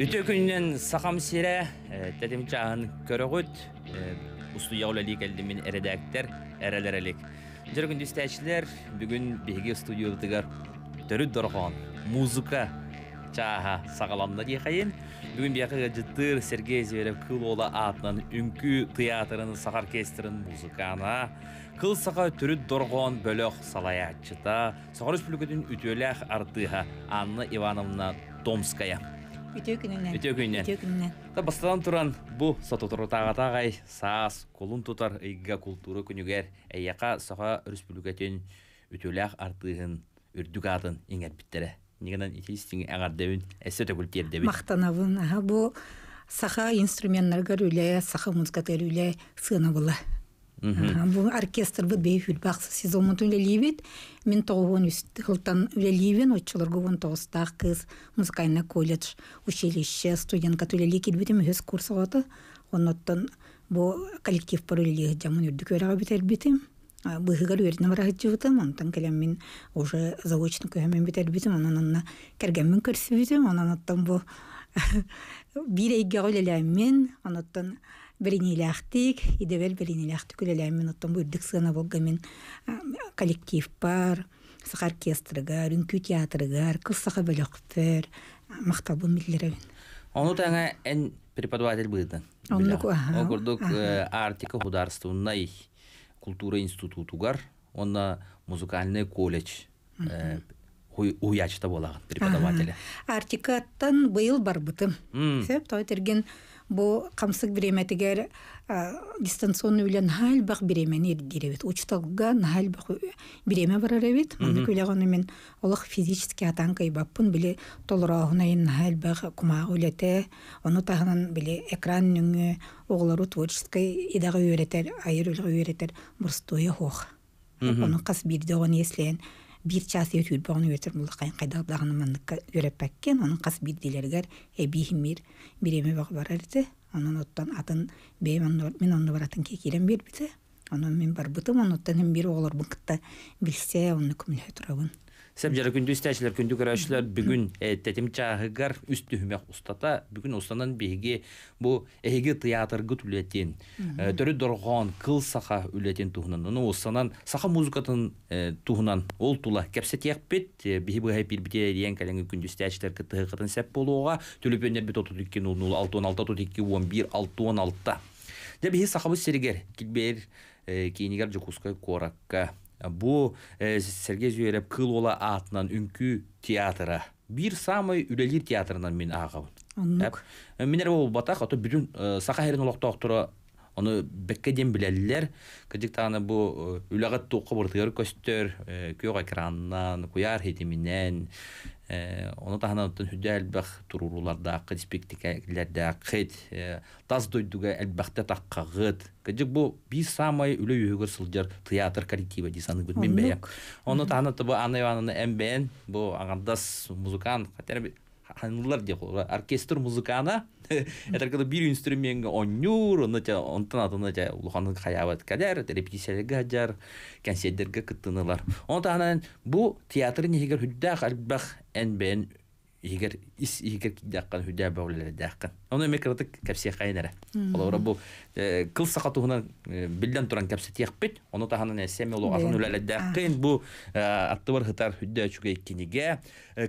Үті күннен сақам сире, тәдім жағын көрі ғуд, ұсту яғыл әлік әлдімін әрдәктер, әрәлер әлік. Жүр дүстәшілер, бүгін беге студиялдығар түрі дұрған, музыка чаға сағаланна дейқайын. Бүгін Сергей Зверев кыл ола атынан үнкі театрын, сағар кестерін, музыкана, кыл сақа түрі дұрған бөліқ салаячыта, сағар республикатын үтөләқ артыға Анна Ивановна Томская. Үтеу күнінен. Үтеу күнінен. Үтеу күнінен. Та бастан туран бу сатотыры тағатағай саас кулун тутар ыйга культура күнігер әйяқа саха республикатын үтөләх артыгын үрдүк атын иңер биттере. Нигенен итистиң әгәр дәвин әсә тәгүлтер дәвин. Мактанавын, аха бу саха инструментларга рүлә, саха музыкатыр рүлә сына була бұл оркестр быт бейфүл бақсы сіз үлі үлелибит мен тоғы үсті қылтан үлі үлелибин отчыларгы он тоғыстақ кыз музыкайна колледж училище студентка лекет килбитим өз курсыгаты онноттон бұл коллектив бар үлі үлелиги жамын үрді көріға үрдүк өрага битербитим быһыгар үөрдүн барахыджыбытым онтон келем мин уже заочно көһөмен битербитим онан анна кергенмин көрсүбитим онан оттон бу бир эйге ойлелемин оноттон беринилэхтик идебел беринилэхти күлэлэм минуттан бүрдик сына болгамен коллектив бар сах оркестрыгар үнкү театрыгар кылсаха бөлөкпер мактабын миллеребин Ону таңа эн преподаватель быдан. Огурдук э, артика хударственной культура институтугар, онна музыкальный колледж э, уячта болаган преподаватели Артикаттан быйыл барбытым. Сеп той терген бу камсык биреметигер дистанционный үлен хальбах биремени ирдиребит учталга нахальбах биреме бараребит маны күлегоны мен олох физически атан кайбаппын биле толрогунаин хальбах кума үлете ону тагынан биле экран нүңү оглору творческий идагы үйретер айыр үлгү үйретер бурстуя хох Оны кас бирдегон бир час өтүр богон өтүр бул кайын кайда дагынманлыкка өрөппеккен анын кас бир дилергер эбихимир биреме бага барарты анын оттон атын бе мен онну баратын кекирен бербите анан мен барбытым онуттан бир оолор быкытта билсе онну күмүлө турагын Сәм жара күнді үстәшілер, күнді көрәшілер бүгін э, тәтім чағығар үсті хүмәк ұстата, бүгін ұстанан бейге бұл әйге театрғы түлеттен, э, түрі дұрған қыл сақа үлеттен тұғынан, оны ұстанан сақа музыкатын э, тұғынан ол тұла кәпсі тияқ бет, бейі бұғай бір біте риян кәліңі күнді үстәшілер кітіғы қытын сәп болуға, төліпендер бет 32-06-32-11-6-16. Дәбейі сақабы сергер, келбер кейінігер жүкускай қоракқа Бу э, Сергей Зюереп кыл ола атынан үнкү театры. Бир самый үлели театрынан мен агып. Э, Менер бу батақ, хата бүгүн э, саха херин улакта оқтыра, Аны бекке ден билелер. таны бу үлагат тоо кыбыртыр көстөр, көй экраннан куяр хетиминен. Э, оны таһанатын хүдә туруруларда турулулардаакы кыт э, таз дойдуга әлбәхтә таккагыт кыжык бу би самый үлө үйөгөр сылжар театр коллектива дисаны оны таһанаты бу анна ивановна эмбен бу агандас музыкант хотя ханылар деп оркестр музыканы это когда бир инструментга оннюр нытя онтана тынытя улуханын хаябат кадер репетициялерге ажар концерттерге кыттынылар онтанан бу театр нигер хүддах албах энбен егер ис егер даққан хүдә бәулелер даққан оны мекратык кәпсе қайнара олар бұл э, кыл сақатуына э, билдән туран кәпсе тияқ бит оны таханын әсәме ол атын үләлә даққан бұл э, аттыбар хытар хүдә чүгә кенеге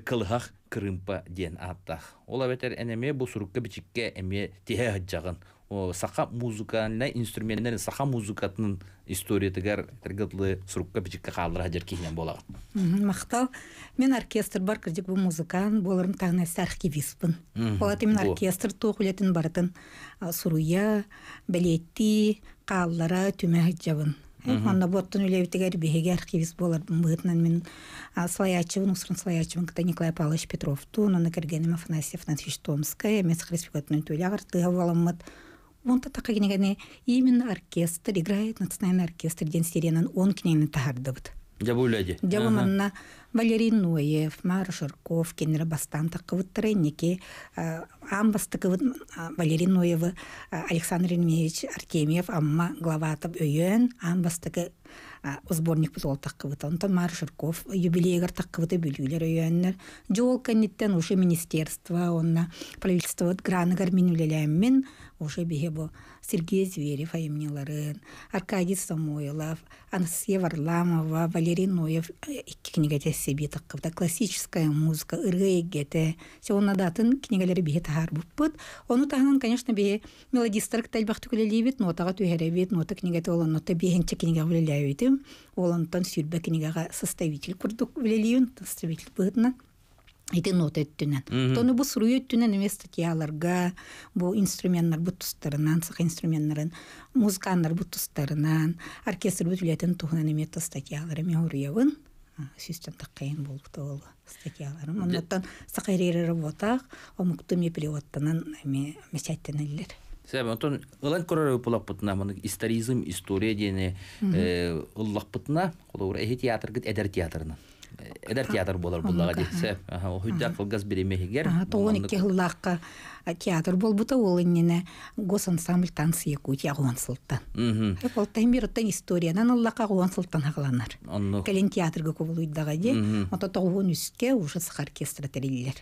кылхақ Крымпа ден аттах. Ола ветер энеме бу сурукка бичикке эме тихе хаджагын. Саха музыкальный инструментнер саха музыкатынын историятыгар тергетлы сурукка бичикке қалдыра хаджар кихнен болаган. Мактал, мен оркестр бар кырдик бу музыкан боларын таңна сархивиспын. Ола мен оркестр туох үлетін барытын суруя, белетти, қалдыра түмэ хаджабын. Онна боттун үлебитигер бихигер кибис болар быытнан мен своячыбын, усрын своячыбын кыта Николай Павлович Петров тун, оны кергенем Афанасьев Натвич Томская, Месх Республикатный тулягар тыга баламмыт. Онта така кенегене именно оркестр играет, национальный оркестр День Сиренан, он кенегене тахардыбыт. Дябуляди. Дябуманна. Ага. Валерий Ноев, Мара Жирков, Кенера Бастанта, Кывыттарайнеке, э, Амбасты Валерий Ноев, э, Александр Ильмевич Артемьев, Амма Главатов Өйен, Амбастыгы сборник пузол таққыбыта онтон мар жирков юбилейгер таққыбыта бүлүүлер өйөннөр жол кенниттен уже министерство онна правительство вот граныгар мен үлелеммин уже беге сергей зверев айымниларын аркадий самойлов анастасия варламова валерий ноев икки себе таққыбыта классическая музыка ыргыэггете все онадатын книгалери беге тахар буппыт ону тахынан конечно беге мелодистар тәлбахты күлелейбит нотаға түйеребит нота книгате олоннота бегенче книга бүлелеебит билим олонтон сүрбө книгага составитель курдук билелиюн составитель быытынан ити нота өттүнөн тону бу суруй өттүнөн эме статьяларга бу инструменттар буттустарынан сык инструменттарын музыкандар буттустарынан оркестр бүтүлетин тухунан эме статьялар эме уруябын сүйстен таққайын болып тоолу статьяларым оннаттан сақайрери работах омукту ме переводтанан месяттен эллер Себеп онтон ылан көрөр булаппытна мыны историзм, история дене ыллаппытна, колор эхи театр гит эдер театрына. Эдер театр болар буллага дитсе. Ага, хуйда кылгаз беремегер. Ага, тоон икки хыллакка театр болбута ол иннене гос ансамбль танцы якутия гуансылтан э, олтан бир оттан историядан ыллака гуансылтан агланар кэлин театрга кубулуйдага де ото тогуун үскө уже сых оркестра терилер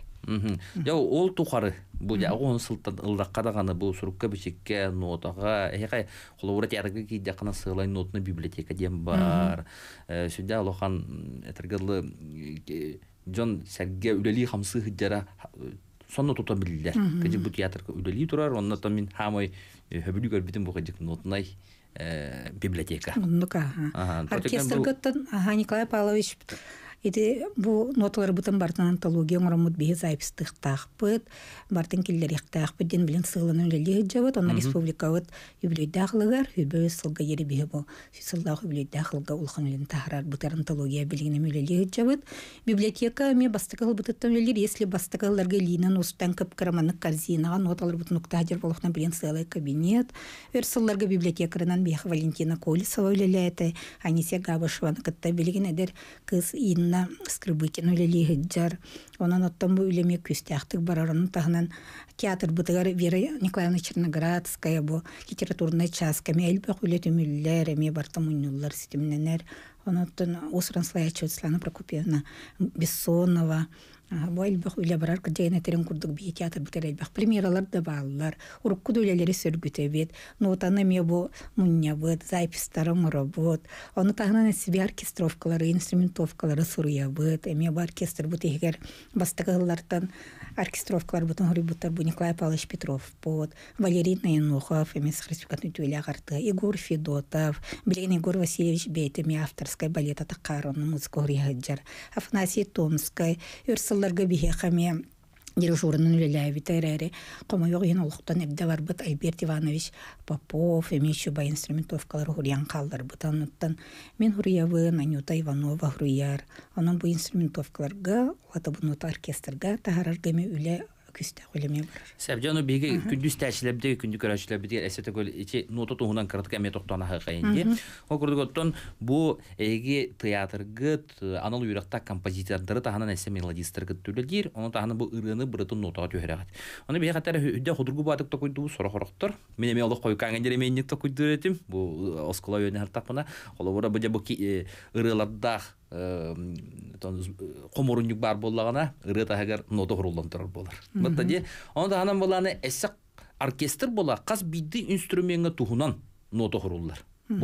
я ол тухары бу ягон сылтан ылдакка даганы бу сурукка бичекке нотага эхай холура тярги кийде кана сыйлай нотны библиотека дем бар э, сүдә лохан этергелы э, жон сәрге үлели хамсы хыджара сонно тута биллер. Қазір бу театр үлели турар, онна то мин хамой э, хөбүлү көрбүтүн бу кэджи нотнай э, библиотека. Ну-ка. Оркестр гөттөн Николай Павлович Иде бу ноталар бутын бартын антология оңрамут бие запистыктаахпыт, бартын киллерихтаахпыт ден билен сылын үлеле жабыт, онна республика вот юбилей сылга ери бие бу. Сылдах юбилейдахлыга улхан үлен тахрар бутар антология билген үлеле жабыт. Библиотека ме бастыкал бутыттан үлелер, если бастыкалларга линан устан кып караманық корзинаға ноталар бутын уктадыр болуқтан билен сылай кабинет. Версылларга библиотекарынан бех Валентина Колесова үлеле әті, Анисе Габышеваны кытта билген кыз ин онна скрыбыкин үлели Она онан оттон бу үлеме күстяхтык барар онун тахынан театр бытыгар Вера Николаевна Черноградская бу литературная частка эми элбек үлетүмүллер эме барта муннуллар ситимненер оноттон усран слаячевслана прокупена Бессонова Абай бих үле барар кыдәй нәтерен күрдек би театр бу телей премьералар да балылар, урук күдәләре сөргү төбет нотаны ме бу мунне бу зайфстары мөрөбөт аны тагына нәсе би оркестровкалары инструментовкалары сурыя бу эме бар оркестр бу тегер бастыгылардан оркестровкалар бутын хурибуттар бу Николай Павлович Петров под, Валерий Наянухов, эмес Христикатын түйлі ағарты, Егор Федотов, білген Егор Васильевич Бейтеми авторской балет атаққарының музыка хуригаджар, Афанасий Томской өрсылларга бихе хаме Дирижурнын үлеләбит әрәрі. Қомайоқ ең олықтан әбді бар бұт Айберт Иванович Попов, әме еще бай инструментовкалар хұриян қалдыр бұтан Мен хұриявын, Анюта Иванова хұрияр. Оның бұй инструментовкаларға, лата бұнута оркестрға тағараргаме үле күстә гөлеме бар. биге күндүс тәчләп диге күндү көрәчләп бидә әсәтә гөл ичи нота туһунан кратка мәт токтана хакы инде. Ул күрдек оттан бу эге театр гыт аның юракта композитордыр таһана нәсә мелодистр гыт түле дир. Оны таһана бу ырыны бырыты нота төһрәгат. Аны бие хәтәр үдә худургу бадык то куйду сора хорактыр. Мине мәлдә койкан генә мен нәтә куйдыр этим. Бу э, оскола юны хартапына. Олы бура бу э, ырыладах қоморунюк э, бар боллагана ырыта хагар нота хоруллан турар болар. Мытта де онда анам боланы эсек оркестр бола қаз бидди инструментге тухунан нота Бол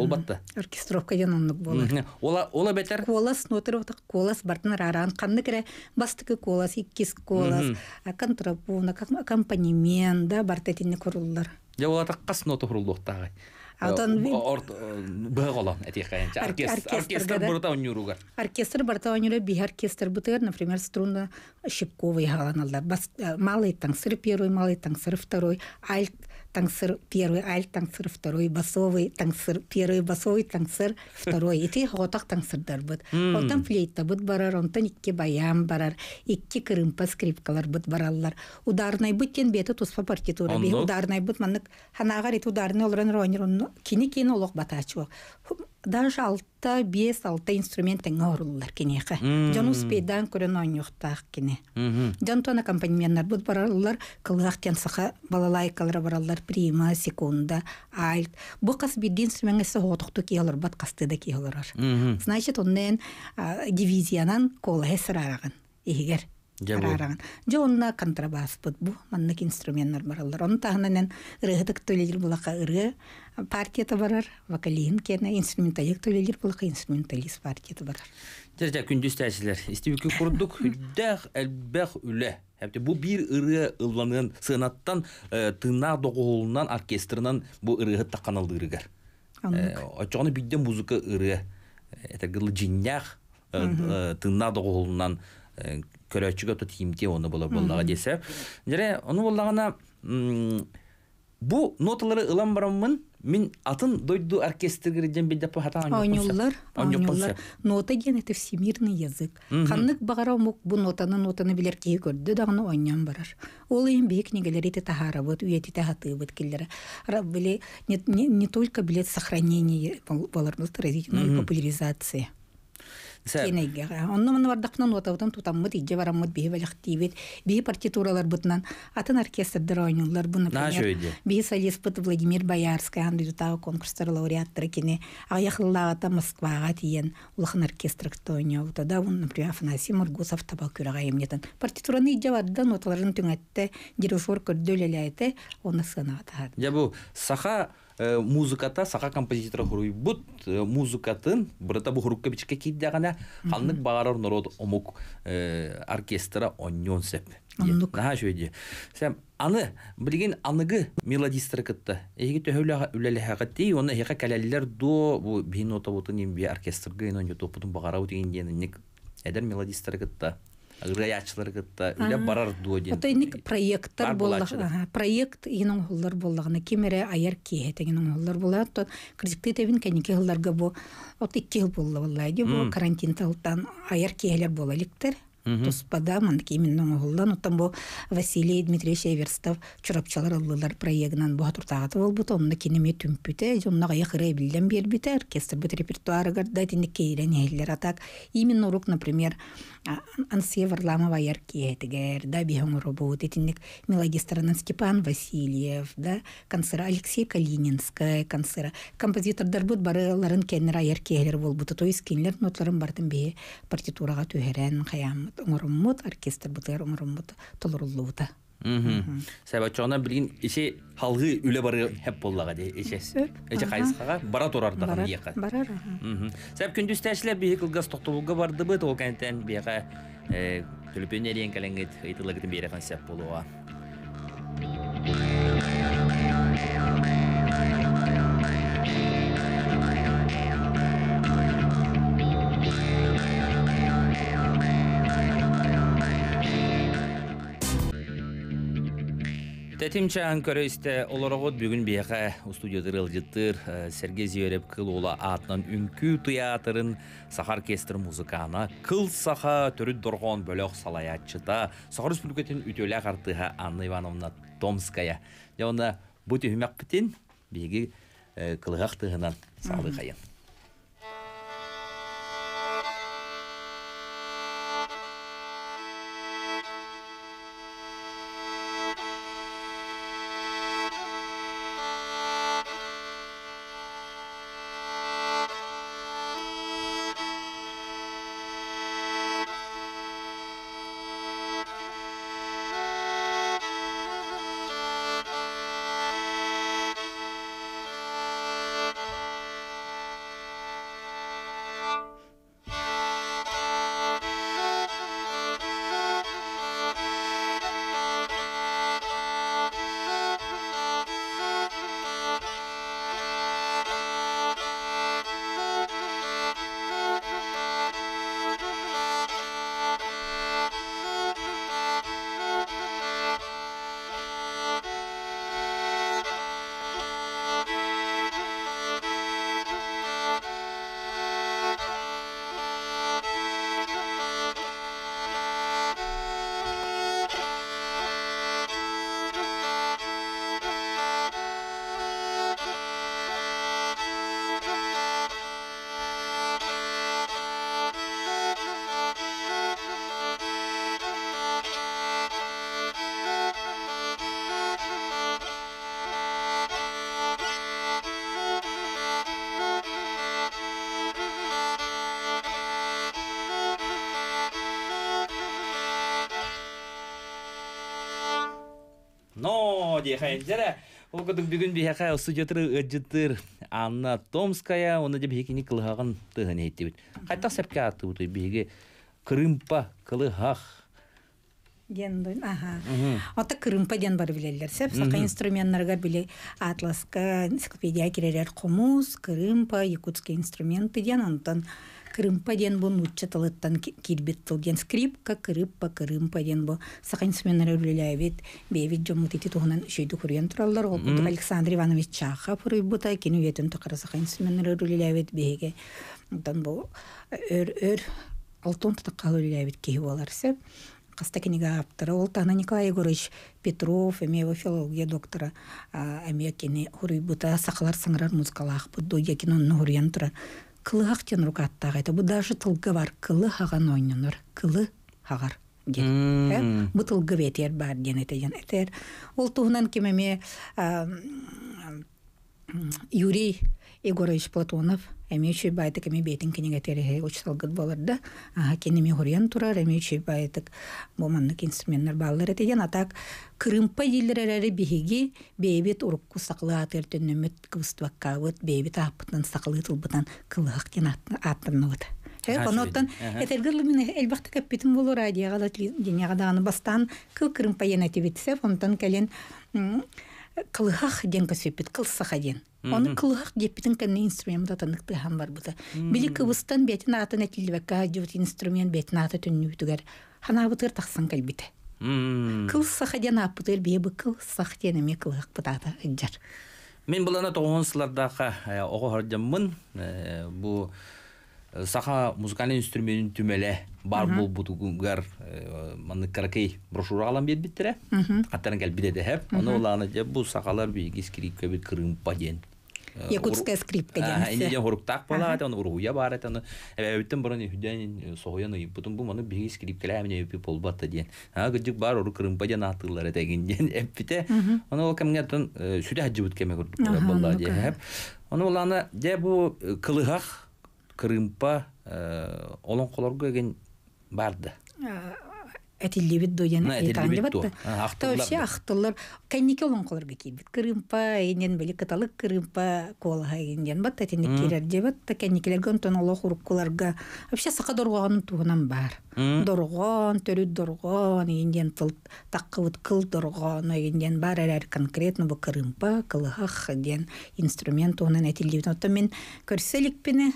Болбатта. Оркестровка янык болар. Ола ола бетер. Колас нотырыптык колас бартын раран канны кере бастыкы колас, иккис колас, контрапуна, аккомпанемент да бартетинне коруллар. Я ола қас нота хоруллуктагы. Атан быголон этихаянча оркестр оркестр бурта онюругар. Оркестр бурта онюра би оркестр бутер, например, струна Щипкова и Галаналда. Малый танцер первый, малый танцер второй, альт таңсыр первый аль таңсыр второй басовый таңсыр первый басовый таңсыр второй ити хотак таңсырдар бут онтан флейта бут барар онтан икки баям барар икки по скрипкалар бут бараллар ударнай бут кен тус по партитура бе ударнай бут маннык ханагар ит ударны олран ронер кини кини олок батачу даже алта бес алта инструмент теңе оруллар кинеха жон успейдан көрөн ойнуктаах кене жон тон аккомпанементтар бут бараллар кылыах тен саха балалайкалар бараллар прима секунда альт бу кас бирди инструментсе отукту киолор бат кастыда киолорор значит оннен дивизиянан эс сырараган эгер арараган же онна контрабас бут бу инструменттар инструменттар бараллар он тахананен ырыгытык төлөйир булака ыры партията барар вокалин кені инструменталик төлелер болқа инструменталист партията барар жәрдә күндіз тәсілер истебекке құрдық хүддәх әлбәх үлә Әбді бұл бір ыры ылланын сынаттан э, тына доғолынан оркестрынан бұл ырығы тақаналды ырығар э, очоғыны бидден музыка ыры әтәгілі э, жиннях тына доғолынан көрәчігі тұт тиімте оны бола болаға десе жәрә оны болағана бұл ноталары ылан барамын Мин атын дойду оркестрге гирден бидде по хатан онюллар. Нота ген это всемирный язык. Ханнык багара мук бу нотаны нотаны билер ки көрдү дагыны оннан барар. Ол эм бек нигелери те тахара вот уяти тахаты вот киллер. Раб биле не не только билет сохранения баларны э, но популяризация. популяризации кенегех онно мына бардакнан отабытын тутаммыт ижже бараммыт биһи бэлэхтиибит биһи партитуралар бытнан атын оркестрдер ойнуллар бу например биһи солистбыт владимир боярский андый тутагы конкурстар лауреаттары кини агаяхыллаата москвага тиен улахан оркестркта ойнобута да бун например афанасий мургусов табал күрага эмнетен партитураны ижже барда ноталарын түңэтте дирижер көрдөлелээте оны сынаатаат жа бу саха Э, музыката саха композитор хуруйбут э, музыкатын бұрыта бу хурукка бичке кидде гана халнык баарор народ омук э, оркестра оньон сеп наха шөйде сәм аны билген аныгы мелодистра кытта эги төһөлө үлелехага ти оны хека калаллар до бу бинота бутын би оркестр инон ютубутун багарау деген ник эдер мелодистра кытта ыраячыларгытта үле барар дуодин. Это ник проекттар болла, проект инең хуллар боллагына кимере аяр киһетегенең хуллар була. То кризикте тевин кенеке хулларга бу. От 2 ел булла валлай ди бу карантин талтан аяр киһелер була лектер туспада манки миннон оголлан оттан бо Василий Дмитриевич Эверстов чурапчалар ыллылар проектынан бу туртагаты болбут онна кинеме түмпүте жонна гая хырай билден бербите оркестр бит репертуары гарда тинде кейрен эллер атак именно рук например Ансия Варламова да биһон робот тинник мелодистранан Степан Васильев да концера Алексей Калининская концера композитордар бут барыларын кеннер аяркиелер болбут то есть кинлер нотларын бартын бе партитурага түһерен хаям оңоруммут оркестр бытыгар оңоруммут толоруллубута сәбәтчоғына білген еше халгы үле бары хәп боллага де ешес э, еше кайсыкага бара тұрардағын еқі барар сәб күндіз тәшілі бейі қылғас тоқтылуға барды бұд ол кәнттен бейға э, түліпен әрен кәліңет айтылығытын бейрі қансәп болуға Тәтим чаан көрөйсте олорогот бүгін бияқа студиядыр ылжыттыр Сергей Зивереп кыл ола атынан үнкү театрын сахар кестір музыкана кыл саха түрі доргон бөлөк салаятчыта Сахар Республикатын үтөлі қартыға Анна Ивановна Томская. Яуна бұты хүмәк бітін бігі кылғақ тығынан дияхай жара Огудың бүгін бияхай осы жөтірі өджіттір Анна Томская, оны деп хекені кылғағын тұғын етті бет. Қайтақ сәпке атты бұты беге Крымпа кылғақ. Ден дойн, аға. Ота Крымпа ден бар білелер сәп, сақа инструментларға біле атласқа э, энциклопедия керелер қомуз, Крымпа, якутский инструмент педен, онтан кырымпа ден бу нучча талыттан кирбит тылген скрипка крыппа, кырымпа ден бу сакын сменер бевид бевит жомут ити тугынан шөйдү күрген тураллар ол Александр Иванович Чахов рыбута кини ветен токара сакын сменер үлеләбит беге дан бу өр өр алтын тутаккал үлеләбит ки болар сеп кыста книга автора ол тана Николай Егорович Петров, эме филология доктора, эме кини хури бута сақалар сыңрар музыкалах, бұдду я кино нұхурен тұра, кылыхак тен ругаттагы это бу даже тылгы бар кылы хаган ойнунур кылы хагар ден э, бетер бар ден это ден ол туһунан юрий Егорович Платонов эми үчү байтык эми бейтин киниге терехе учсалгыт боларда аха кинеми хуриен турар эми үчү байтык боманнык инструменттер баалар этеген атак кырымпа дилер эрэри биһиги бэйбит урукку саклыат эртөннөмөт кыбыстыбаккабыт бэйбит ааппытын саклыы тылбытан кылыак кен ааттанныбыт э, Оноттан этергырлы мен элбахта капитим болу радияга да динияга дааны бастан кыл кырымпа енетибитсе фонтан келен кылыхах диэн көсөппүт кылсаха диэн ону кылыхах диэппитин кэнни инструмент атанык тыхан барбыта били кыбыстан бетин атын этилбекка жут инструмент бетин аты түннүбүтүгэр ханабытыр тахсан кэлбите кылсаха ден апытыр биеби кылсах диэн эме кылыхах бытата ыджар мен булана тоон сылардаха э, ого хордяммын э, бу э, саха музыкальный инструмент түмеле бар бул бутугар маны э, каракей брошюра алам бет биттер аттарын кел биде деп аны уланы же бу сакалар биги э, скрипка бир кырым паден якутская скрипка ден эне хоруктак бала аны уруя бар это аны эбиттен бурун хүдән э, соян ый бутун бу маны биги скрипкалар эмне эпи полбатта деген а гыжык бар уру кырым паден атылар деген ден эпите аны ол кемге тон сүдә хаҗыбыт кеме күрдүк балла аны уланы же бу кылыгак кырымпа олонколорго колорго деген барды әтиллебит доен айтандыбытты то все ахтылар кәннеке олон колар бекейбит кырымпа энен беле крымпа кырымпа колаха энен бат деп атта кәннекелерге онтон олох хуруккуларга вообще сака доргоонун туунан бар доргон төрү доргон энен тыл таккыбыт кыл доргон энен бар эр конкретно бу кырымпа кылыхах ден инструмент туунан әтиллебит оттон мен элекпини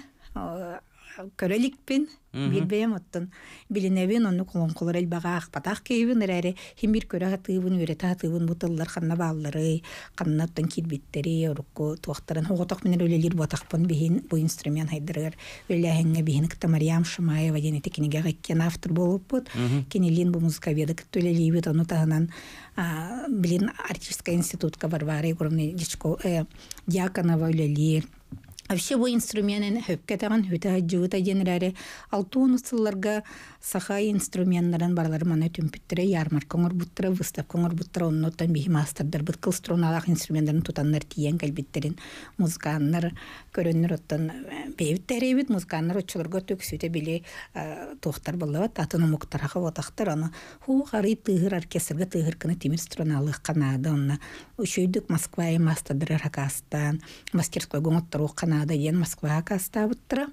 Кәрелик пен бир беем оттын. Билинәвен аны кулан кулар элбага ахпатах кейвен эрэри. Хим бир көрәгә тыйвын үрә татывын мутыллар ханна баллары, ханнаттан кит биттери, урукку тохтарын хогатак менә үлелер ботак пен бин бу инструмент хайдырыр. Үлләһеннә бин кит Марьям Шумаева дине тикенегә кен автор булып бут. Кенелин бу музыка веды кит үлелевит аны таганан а блин артистка институтка барвары курмы дичко э дьяканова үлелер. Вообще бу инструментын хөпкә өте хөтә җыгыта генераре алтуын саха инструментнарын баралар мана түмпүттүре ярмарка оңорбуттура выставка оңорбуттура оннотон бихим астардар быт кылструналаах инструменттерин тутаннар тиен кэлбиттерин музыканнар көрөннөр оттон бэбит тәребит музыканнар оччолорго төксүтө били туохтар боллабат атын умуктараха отахтар аны хуу хары тыгыр оркестрге тыгыр кына тимир струналык канаада онна үшөйдүк москва эми астадыр ракастан мастерской гоңоттор канаада диэн москва акастаабыттыра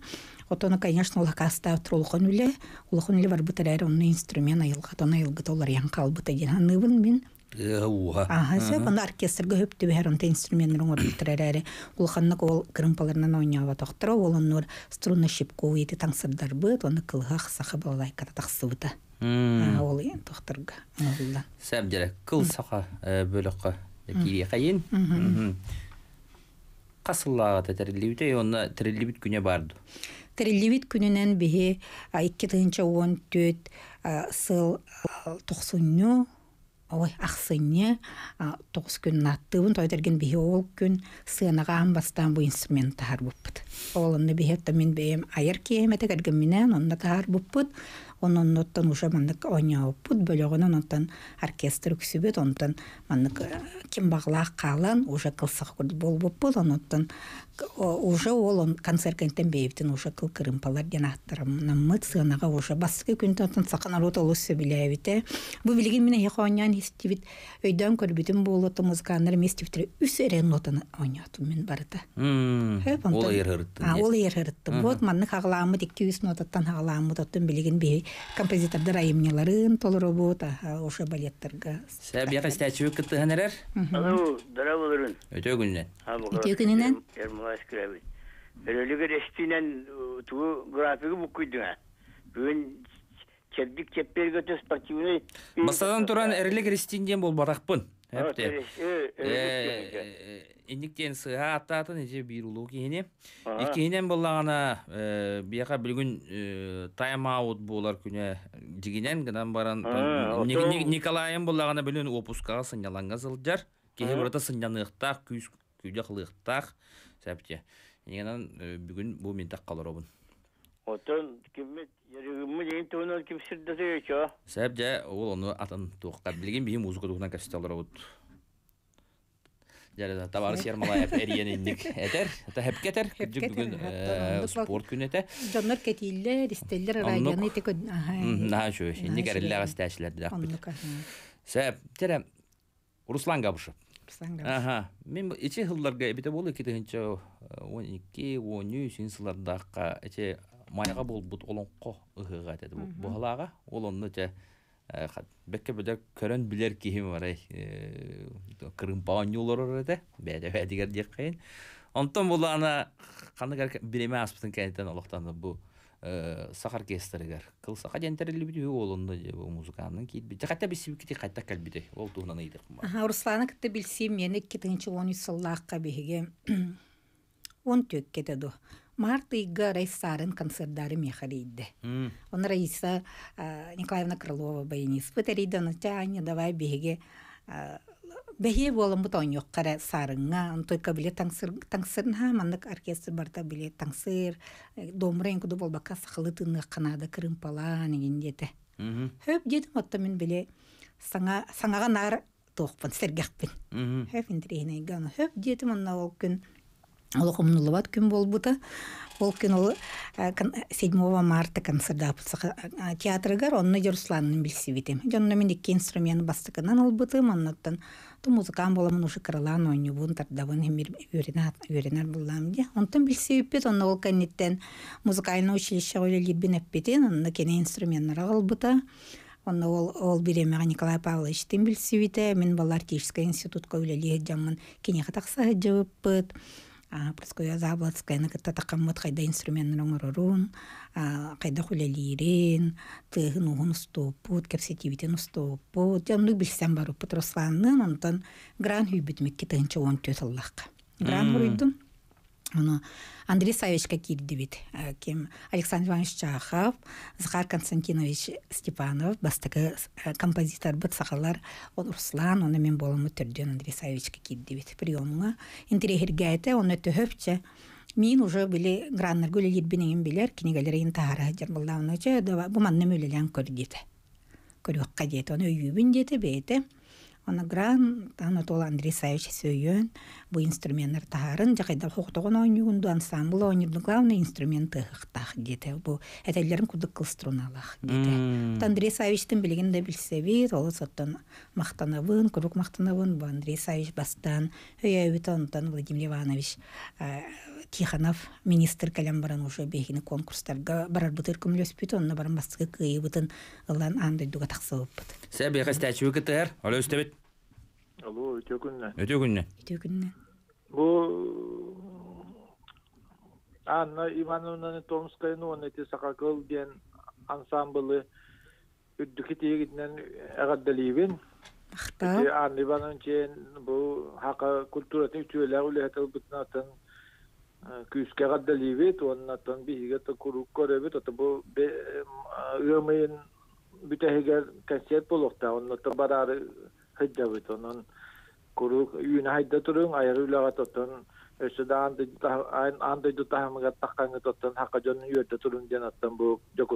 Отоны, конечно, лакаста тролхон үле, улхон үле бар бутарар онны инструмент айылгатон айылгыт олар ян калбыта ген нывын мен. Уа. Ага, сэ бана оркестр гөһөп түбе һәр онта инструмент рон бутарар. Улханны кол кырымпаларынан ойнава тохтыра, олон нур струна шипку ити таңсырдар быт, оны кылга хсаха балайка тахсыбыта. Ол тохтырга. Сәм дәрәк кыл саха э, бөлөккә кири кайын. Касыллага тәрелибит, э, онна тәрелибит күне барды. Терелевит күнінен бігі айкке тұғынша оған төт сыл тұқсынны, ой, ақсынны, тұқс күн наттығын, тойдарген бігі ол күн сынаға амбастан бұй инструмент тағар бұппыд. Олынны бігі әтті мен бәйім айыр кеймәті кәрген менен, онында тағар бұппыд. Онын ноттан уже мандык оня опут бөлөгөнөн онтан оркестр үксүбөт онтан мандык э, ким баглак калан уже кылсак болбоппут онтан уже ол концерт кентен бейбтен уже кылкырым палар денахтарым наммыт сынага уже баскы күнтөн тон саканар ут олус сөбилебите бу билигин мине яхонян хистибит өйдөн көрбүтүм болоту музыкандар местифтер үс эрен нотаны ойнатым мен барыта ол ер хырытты ол ер хырытты вот манны хаглаамы дикки үс нотаттан хаглаамы тоттун билигин бей композитордор айымнеларын толоробут уже балеттерге сәбияка стәчүбек кытты ханерер алло здравствуйте өтө күннен өтө күннен Аллах күрәбез. Бөрөлүгө рестинен э, туу графигі бу күйдүңә. Бүгін чепдик чеппер көтө спортивный... Масадан туран әрлік рестинден бол барақпын. Инниктен э, э, сыға аттатын эже бирулуу кийине. Экейинен боллагана бияка бүгүн тайм аут болар күнө жигинен гынан баран Николайын боллагана бүгүн опускага сыняланга сылжар. Кеһе бурата сыняныкта күйлі қылықтақ сәпте негенан э, бүгін бұл мен тақ қаларобын Отон киммет ерігімі дейін туынан кім сірдесе Сәп ол оны атын білген бейім табары ендік әтер, э, спорт күн кәтейлі, Наға жөй, әрілі Сәп, Руслан Габышев. Аха, мен ичи хылларга бите болу китенче 12, 13 сыллардакка ичи майга болбут олонко ыгыга деди. Бу халага олонну те бекке бөдө көрөн билер кихим барай. Кырым паунюлор реде, Бәде бедигер дек кайын. Онтон булана каны биреме аспытын кайтан олоктан бу Э, сахар кестерегер кыл саха дентер либити олонда музыканын кийт бит хатта биси сибикти кайта кал бите ол туна нидер ха руслана китте билсем мени китинчи он сыллакка беге он төк кетеду март игга райсарын концерттары мехарейді он раиса э, николаевна крылова баянист бітәрейді оны давай беге э, Бәйе болым бұт он жоқ қара сарыңа только біле таңсырын ха оркестр барта біле таңсыр домыра ең күді болбака сақылы тыны қанады кырымпала деген деді хөп дедім отто мен біле саңаға нар тоқпын сергақпын хөп индирейнайгана хөп дедім онна ол күн Олохумнулы бат күн болбута. Ол күн ол 7 э, марта концерт апсыга э, э, театрыгар онны Русланның билсе битем. Жонно мен икки инструмент бастыкынан албытым аннаттан. Ту музыкам боламын ушы кырылан ойну бун тардабын хемир үйренат үйренер булам ди. Онтан билсе бит онны ол кеннеттен музыкальный училище ойлы либин аппетен онны кене инструменттер албыта. Онна ол ол биреме Николай Павлович тем билсе бите мен бал артистика институтка үйлеле жаммын кене хатакса жыбыт проскоя заблатскайна кытта такаммыт кайда инструментнер оңорорун кайда хулелиирин тыыгын угун устуупут кепсетибитин устуупут жанны билсем баруппут русланнын онтон гран үйбүтмекке тыынча он төс аллакка гран уруйдум Оны Андрей Савич Кокирдевит, э, кем Александр Иванович Чахов, Захар Константинович Степанов, бастығы э, композитор бұт сағалар, ол Руслан, оны мен болымы түрден Андрей Савич Кокирдевит приемыңа. Интерегерге айты, оны төһөпче мен уже били граннар гөлі ербенеген білер, кенегалерейін тағара жарбылдауына че, бұл манны мөлелен көргеті. Көріққа оны өйюбін деді, бейді. Оны гран, таны тол Андрей Савич сөйін, бу инструмент ыртаарын жакайда хоктогон оюгунду ансамбл оюнду главный инструмент ыхыктах дете бу этелерин кудук кылструналах дете андрей савичтин билигин да билсебит ол соттон мактанабын курук мактанабын бу андрей савич бастан өйөбүт онтон владимир иванович э, Тихонов министр кәлем баран уже бехини конкурстарга барар бытыр көмлөспүт онна баран бастыгы кыйыбытын ылан андай дуга таксыбыппыт сәбияга стачу кытыр олөстөбүт Алло, өтө күнне. Өтө күнне. Өтө күнне. Бу Анна Ивановна Томская ну эти сакакыл ден ансамблы үддүк тегинен агаддалыбын. Ахта. Анна Ивановна ген бу хака культура тектүлэр үлэхэт бутнатын э, күскә агаддалыбыт, оннатан бигәт курук көрәбит, ата бу ömeyin bütehege kesiyet hıccabıtonun kuruk üyüne haydaturun ayrıla gatotun Ösüde andı dutahımıga takkanı tuttan hakacanın yörde turun bir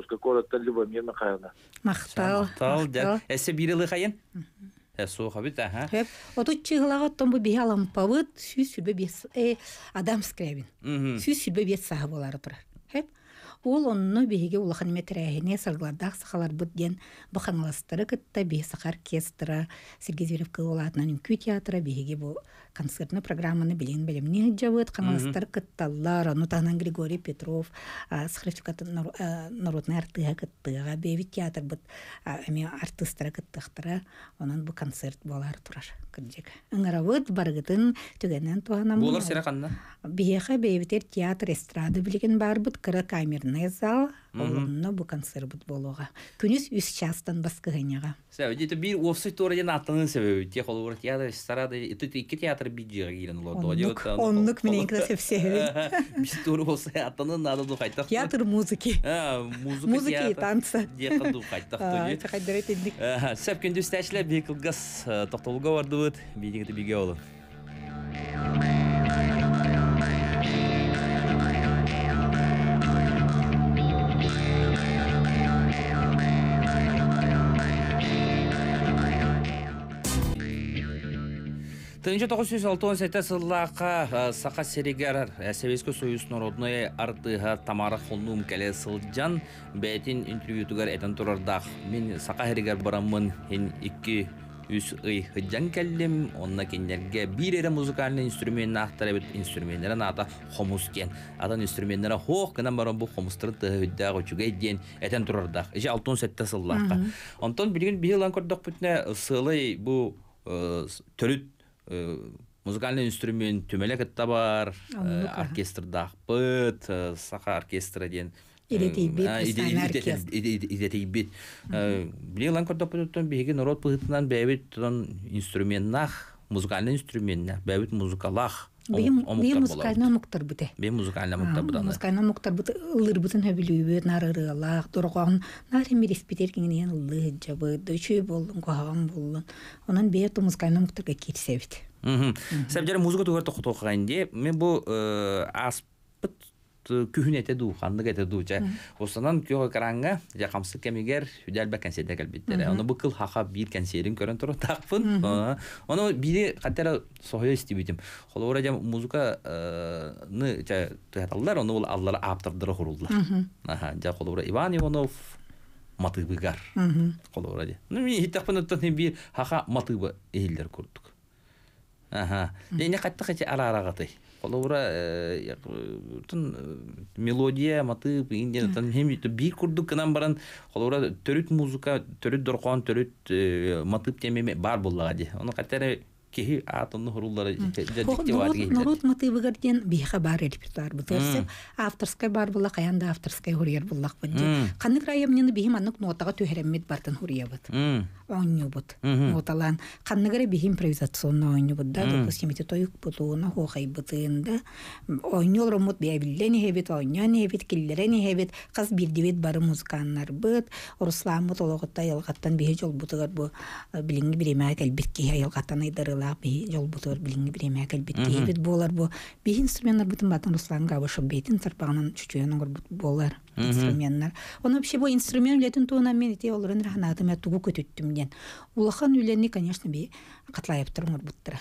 бес. адам бес ол онно биһиге улахан метрээһине саргылардах сахаларбыт диэн баханаластары кытта биһи сахар кестра сергей зверев кылылаатынан үкү театра биһиге бу концертный программаны билин билимни ыджабыт каналастар кытталлар ону тагынан григорий петров сахрифкаты народный артыга кыттыга беви театр быт эми артыстара кыттыхтара онан бу концерт болар турар кырдьек ыңарабыт баргытын түгенен туанам булар сираканна биэха бэбитер театр эстрада билген барбыт кыра камерна концертный зал олонно бу концерт болуга күнүс үч частан баскыгыняга сәбеди бир офсой тораден аттанын себеби те холур театр старада это театр оннук болса кайтак театр музыки музыка музыки и танца де кайтак бекылгас бардыбыт тынчы тогуз жүз олтон сете сыллаака сака серигер советский союз народной артыга тамара холнум келе сылжан бээтин интервьютугар этен турардах Мен сака херигер бараммын хин икки үс ый хыджан келлим онна кеннерге бир эре музыкальный инструмент нахтара бит инструменттер ната хомус кен атан инструменттер хох кенен баран бу хомустыр ты хыдда гочуге ден этен турардах ижи алтон сетте сыллакка онтон билген билан көрдөк бүтне сылый бу төрүт Э, музыкальный инструмент түмелекетта бар оркестрдакпыт сака оркестра диэн идетейбит билилан кордопутун биһиги норот пыһытынан бэбит тон нах музыкальный нах бэбит музыкалах бе музыкальный омуктар буте бе музыкальный омуктар бута музыкальный омуктар бута ылырбытын хөбүлүүбүт нарырыалаах дорогоон нарем респитер кеңинен ыллы жабыт дөчүй болдун кохаган болдун онан бе ту музыкальный омуктарга кирсебит сабжар музыка тугар токотокагайнде мен бу э, аз күһүнете ду ханнык эте ду же осонан күйөгө караңга же камсы кемигер үдәлбә кәнседе кәлбиттер аны бу хаха бир кәнсерин көрөн тура такпын аны бири катара сохой истибитим холора же музыка э, ны же тыяталлар аны ул аллар аптырдыры хуруллар аха же холора иван иванов матыбыгар холора же ну ми хиттакпын оттан бир хаха матыбы эйлдер көрдүк аха эне ара эче арарагатый Олаура тын мелодия матып инде тан хем би курдук кынан баран олаура төрүт музыка төрүт доркон төрүт матып темеме бар буллага ди. Оны катары киһи аатонну хуруллары народ мотивы гарден биха бар репертуар бу терсе авторская бар булла каянда авторская хурьер буллак бунди канык районнын бихим анук нотага төһереммет бартын хурьебыт онню бут ноталан канныгыра бихим импровизационно онню бут да допустим эти тоюк бутуна хохай бутында онню ромут биябиллени хебит онню не хебит киллерени хебит кыз бирдивит бар музыканнар быт Руслан тологотта ялгаттан бихе жол бутыгар бу билинги биремә келбит ки ялгаттан айдырыл кылаах бии жолбутор билиңи биремээкел биттиибит буолар бу бии инструменттар бутун баатан руслан габышев бейтин тарпагынан чучуен оңор буолар инструменттар ону вообще бу инструмент үлетин туунан мен ите олорун раханатым тугу көтүттүм диен улахан үлени конечно бии катлайып тур оңор буттара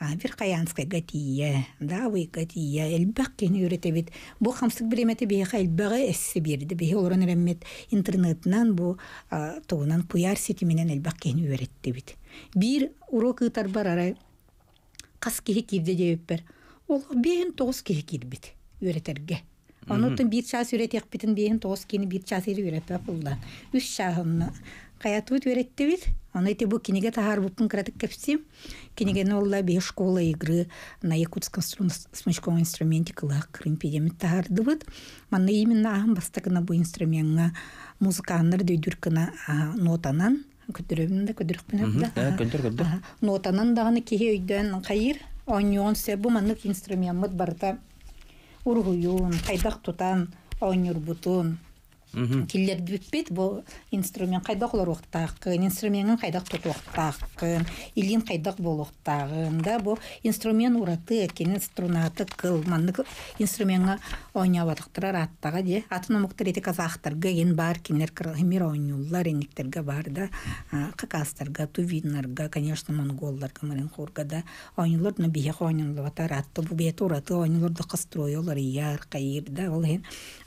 бир каянская гатия да вы гатия элбак кени үйрөтебит бу хамсык биремете бияха әлбәғі әссі берді. Бейі олорон эреммет интернетінан бұл туунан пуяр сетіменен әлбәк элбак үйретті үйрөттебит Бір урок ұтар бар арай қас кейі кихи кирде жебеппер ол бейін бен тогуз кихи кирбит үйрөтерге онутун бір час үйрөтекпитин бен бейін тоғыз кейін бір эри үйрөппе булдан Үш чагынны каятуут вереттибит Оны эти бу кинеге тахар буппун кратык кепси Кинегени олла бе школа игры на якутском смычковом инструменте кылак крым педемит тахардыбыт. Манны именно ахын бастагына бу инструментга музыканнар дөйдүркына нотанан көтөрөбүн ә, да көтөрүкпүн да. Көтөр көтөр. Нотанан дагыны кихе өйдөн кайыр. Оньон себу маннык инструмент барта ургуюн, кайдак тутан, оньур бутун, киллер бүтпейді бұл инструмент қайдақ олар қайдақ қайдақ кайдак оқытақын илин бол болуктагын да бұл инструмент ураты әкенін, струнаты кыл инструмент ойнабалыктырар аттага же атыномуктар эти казактарга эн бар кинер кыргымир ойнуулар эниктерге бар да кыкастарга тувиннарга конечно монголларга мырын хурга да ойнулар дуна биһек ойнулабатар атты бу бет ураты ойнуларды кыстыройолар ияр кайыр да ол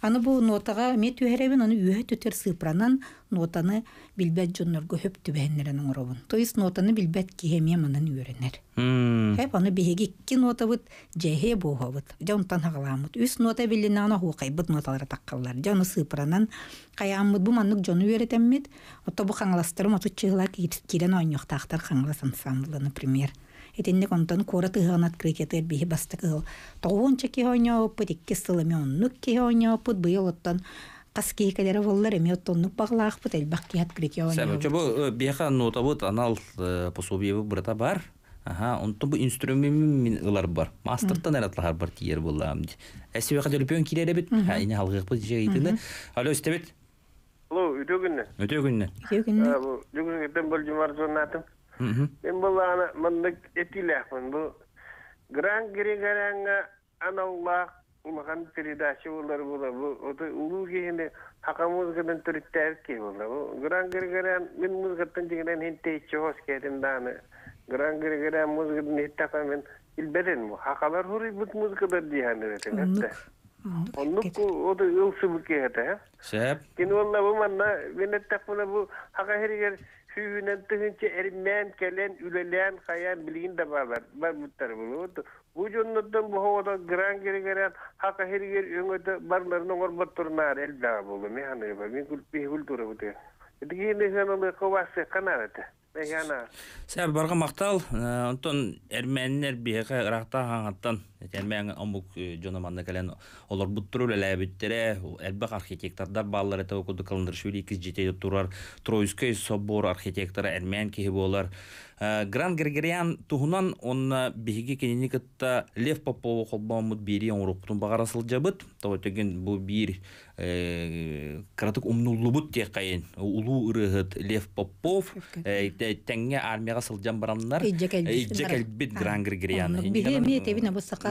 аны бу нотага ме түһеребин аны үһө төтер сыпранан нотаны билбет жоннорго хөп түбэһеннерен оңоробун то есть нотаны билбет киһемиэ анан үйренер Хәп оны беге ки нота бит, жеге бого бит. Җан танһаглам Үс нота беллене ана хуқай бит ноталар таққалар. Җаны сыпранан каям бит бу маннык җаны йөрәтәм бит. Отта бу хаңластырма тут чыгыла кирен ойнюк тахтар хаңлас например. контон кора крикетер оттан боллар эми оттоннук кият крикет э, э, пособие бу бар. Аха, онтон бу инструмент ылар бар. Мастертан аратлар бар тиер булам. Әсебе хәдер үлпен киләре бит. Ха, ине халгы бу җәйтене. Алло, истебет. Алло, үтөгүнне. Үтөгүнне. Үтөгүнне. Бу үтөгүндән бул җумар зоннатым. Мен бул аны мындык этиләхмин бу. Гран Григорянга аналла имаган передача булар була. Бу оты улугене хакамыз ки була. Гран мен gran gregra muzg nitta kamen ilberen mu hakalar huri bit muzg da dihan reten hatta onluk ku o da yıl sıbıke hatta ha şep kin valla bu manna benet takmana bu haka heriger hüyünen tühünçe erimen kelen ülelen kayan bilgin de bağlar bar muttar bunu bu jonnodan bu hoda gran gregra haka heriger мен Бәйяна. Сәр мақтал мақтал, ә, онтон әрмәннәр беге ұрақта хангаттан. Тәнмәң омбук э, жонаманда кәлән олар буттыру ләбиттере, әлбәк архитектордар баллары та окуды кылындырыш үли киз җитә турар. Троиский собор архитекторы әрмән киһе булар. Э, Гран Григориан туһунан онна биһиге кененикетта Лев Попова холбамут бири оңруктун багарасыл жабыт. Тоо теген бу бир э, кратык умнуллубут те кайын. Улуу ырыгыт Лев Попов тәңге армияга сылжан барамнар. Эҗекелбит Гран Григориан. Биһи мете бина бусака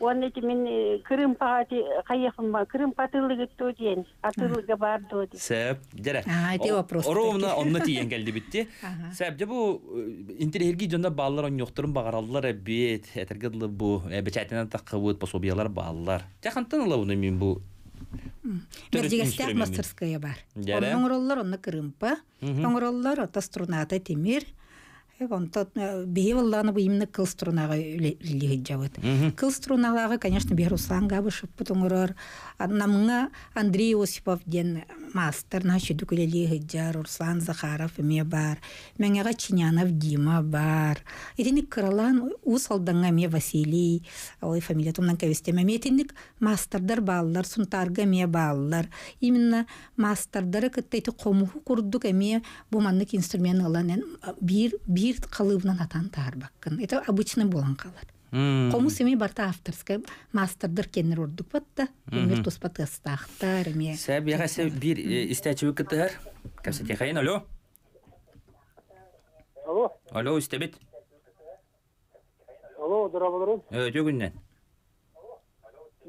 оннети мен э, крым пати каякын крым патылы то диен атылыга бардо ди сеп жара айти вопрос ровно онна тиен келди битти сеп же э, бу интерьерги жонда баллар он йоктурун багараллар бет этерге бу бечатынан такка бут пособиялар баллар жакантан ала буну мен бу Мәрдегестәк мастерская бар. Оңроллар онны крымпа оңроллар ота струнаты темир, онтот э, именно кыл струнага жабыт кыл конечно бир габышев путуңурор андрей осипов ден мастер наши чудукулели хиджар Урсан Захаров име бар. Менгега Чинянов Дима бар. Итинник кыралан ус алданга ме Василий, ой фамилия тумнан кавистеме. Итинник мастердар балылар, сунтарга ме баллар. Именно мастердары кыттайты комуху курдук эме буманнык инструмент алан бир бир калыбынан атан тарбаккын. Это обычный болан калар комусеме барта авторская мастердер кеннер урдук батта эмир туспат ыстаахтар Сэб, сәбияга сэ бир э, истәчү кытыгар кәсәте хайын алло алло алло истәбит алло дырабаларын э төгүннән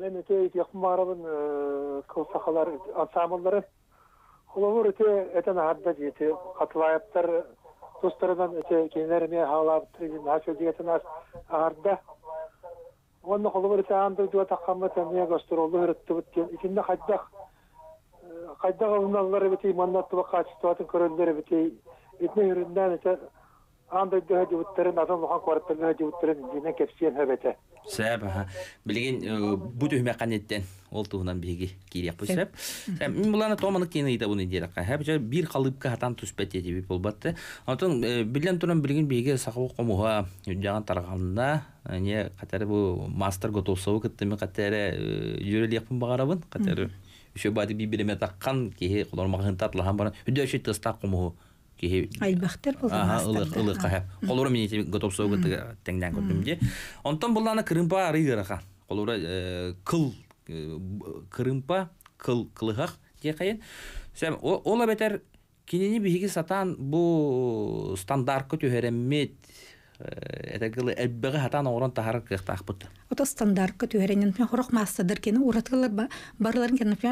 мен өтө якмарабын э, кылсахалар ансамблдары холовур өтө этен арда жете катылаяптар тустарынан өтө кенерме халап тридин ачо диетен арда Онны холовар саандыр дуа таққамма тәмия гастролы хөрөттүбүт андай дөһө жууттерин атын лухан куараттар дөһө жууттерин дине кепсиен хөбөтө сәб билген э, бу төһмә канеттен ол туһунан биһиги кириэк бу сәп мин булана томанык тиен ыйта буны диэрэк хәп же бир халыпка хатан туспет эти бит болбатты онтон э, билен туран билген биһиги сахабы комуга э, не бу мастер готовсовы багарабын кеһи айбахтер болды аха ылык колура э, кыл э, крымпа кыл кылыгак кайын ол абетер кинини биһиги сатан бу стандартка төһәреммит этагылы эббеге хатан орон тахар кыхтах Ото стандартка төһәренен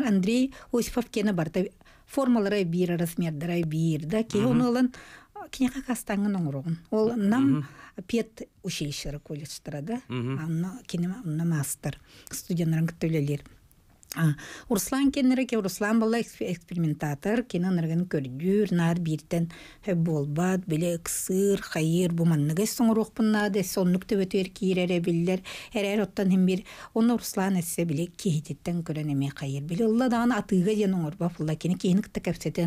Андрей Осипов формалары бир размердары бир да ки оны ылан кинеха кастаңын оңрогун ол нам пет училищера колледжтара да анна кине мастер студентларын күтөлөлөр Урслан кеннере ке Урслан бала экспериментатор кені ыргын көрдүр нар биртен э, болбад беле кысыр хайыр бу манныга соңрук бунна де соннук төбө төр білдер биллер эрер оттан хим бир оны Урслан эссе биле кехитеттен көрөн эме хайыр биле улла даан атыга ден кені бафулла кине кейин кыта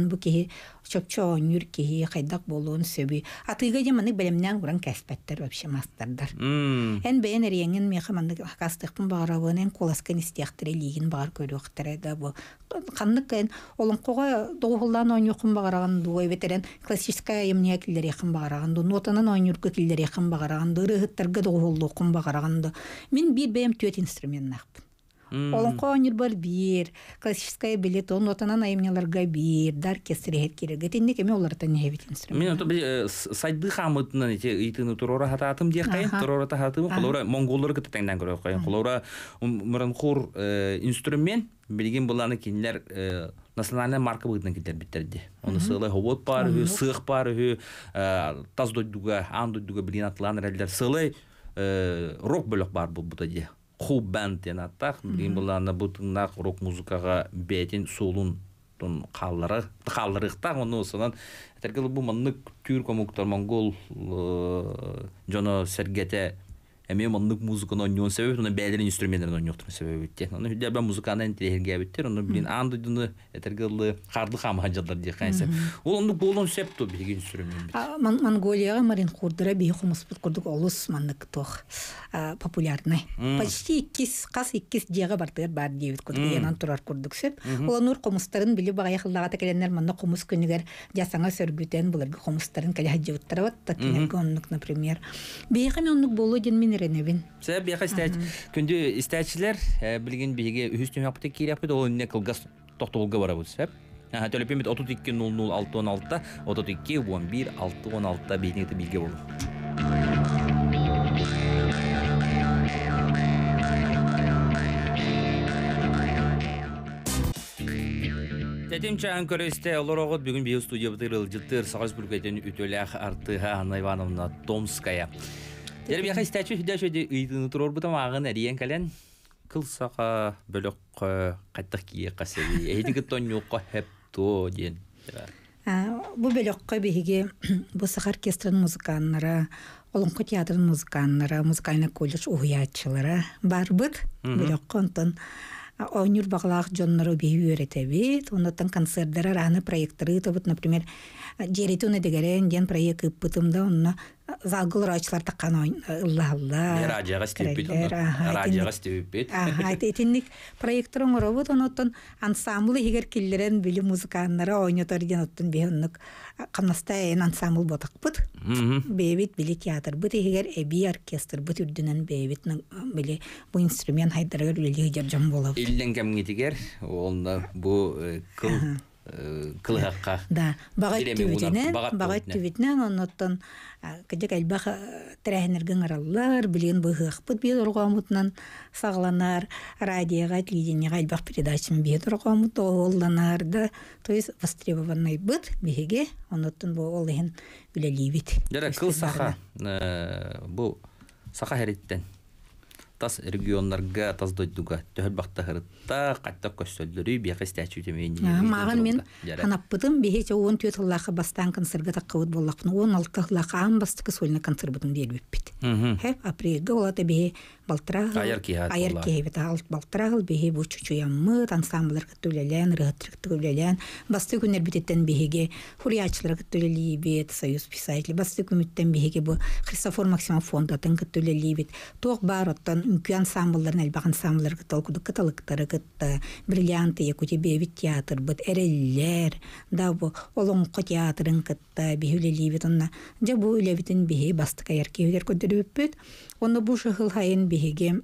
бу кехи чокчо нүр кехи қайдақ болуын сөбү атыга ден маны белемнен куран кәсбәттер вообще мастердар эн бен эреңин мехаманды кастыкпын багарабын эн коласкан истектер көрүөхтере да бу ханнык қоға олон кога догулдан он юкун багараган дуй бетерен классическая эмне киллер якын багараган ду нотанан он юрку киллер якын багараган ду мен бир бем төт инструмент нахпын олонко онирбар биир классическая билет он отанан айымняларга биир дар кестерехет киреге теннек эме олардан инструмент. мен ото э, сайды хамытынан эти итыны турора хатаатым дия кайын турора тахатым холора монголлар кыта таңдан көрөк кайын холора муран хур э, инструмент билген буланы кинилер э, национальная марка быдын китер биттерди. Оны сылы ховод бар, сых пары, таз дойдуга, ан дойдуга билген атлан рәлдер сылы рок бөлөк бар бу бута ди кубан тен кейін бұл ана бұтыңнақ рок музыкаға бетін солун тон каллары каллырыкта оны сонан тергел бұл манны түр комуктар монгол жоно сергете Эми маннык музыканы онньон себеби оны бәйлер инструменттерин онньоктур себеп үтте. Оны хүдәр музыканы беттер, гәбиттер, оны анды Ол Ул болон марин бей хумус бут олус популярный. Почти кис кас бар турар сеп. Ул нур били сөргүтен например эренебин сэ бияка күндү истәчилер билген биге үһүс түймөкпүт кириаппыт ол инне кылгас токтолга барабыт сэп төлөпимит отут икки нул нул алты он алтыда отут икки он бир алты он алтыда бейнети билге болу Тетимче анкөресте олорогот бүгүн био студия бытырыл жылтыр сагыз бүлкетен үтөлөх артыга Анна Ивановна Томская. Дәрбияқа истәчі хүдә шөді үйдіні тұрор бұтам ағын әриен кәлен кылсаға бөлік қаттық э, кие қасеби. Әйдігі тоню қохэп то ден. Бұ бөлікқа бейге бұсық оркестрін музыканлары, олыңқы театрын музыканлары, музыкальный колледж ұғыятшылары бар бұд. Бөлікқа онтын онюр бағлақ жоннары бейі өретебет, онытын концерттері раны проекттары табыт, например, жеретуны дегерен ген проект ұппытымда онына залгыл урачылар таккан ыллаалла радиога істеп радиога стебиппит этинник проекторуң оробут онотон ансамбль эгер киллерен били музыканнара ойнотор деген оттун беоннук камнаста ээн ансамбл ботакпыт бэбит били театрбыт эгер эби оркестр быт үрдүнөн бэбит били бу инструмент хайдарыгер жер жом болобут иллен кемгитигер онна бу э, кыл Э, кылыхакка да багат түбүтенен багат түбүтенен онноттон кыдык элбах э, трэхнерген араллар билен быхыхпыт бие оргомутнан сагланар радиога телевидениега элбах передачам бие оргомут олланар да то есть востребованный быт биге онноттон бу ол эхин үлелибит дара кыл саха э, бу саха хериттен тас регионнарга таздойдуга төһөлбахта хырытта катта көссөлдөрү бияка стячүтемен ә, маған мен ханаппытым бехете он төт ыллаха бастан концерга таккабыт боллакпын он алты ыллаха ан бастыкы сольный концертбытым диэлбеппит хэ бехе балтыра аяр кеебит алт балтыра бехе бу чучуяммыт ансамблырга төлөлөн рыгыттырыкты басты битеттен бехеге союз писатель басты күмүттен бехеге бу христофор максимов фондатын тоқ үнкі ансамблларын элбах ансамбллар кытта олкудук кыталыктары кытта бриллианты өте театр быт эреллер да бу олоңко театрын кытта бихүлелибит онна жа бу үлебитин бихи бастыка яркебилер көдөрүбүппүт онно бу шыхыл хайын бихиге